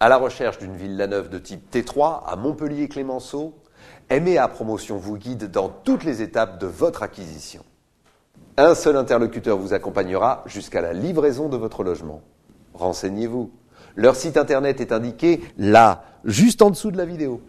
à la recherche d'une la neuve de type T3 à Montpellier-Clémenceau, MEA Promotion vous guide dans toutes les étapes de votre acquisition. Un seul interlocuteur vous accompagnera jusqu'à la livraison de votre logement. Renseignez-vous. Leur site internet est indiqué là, juste en dessous de la vidéo.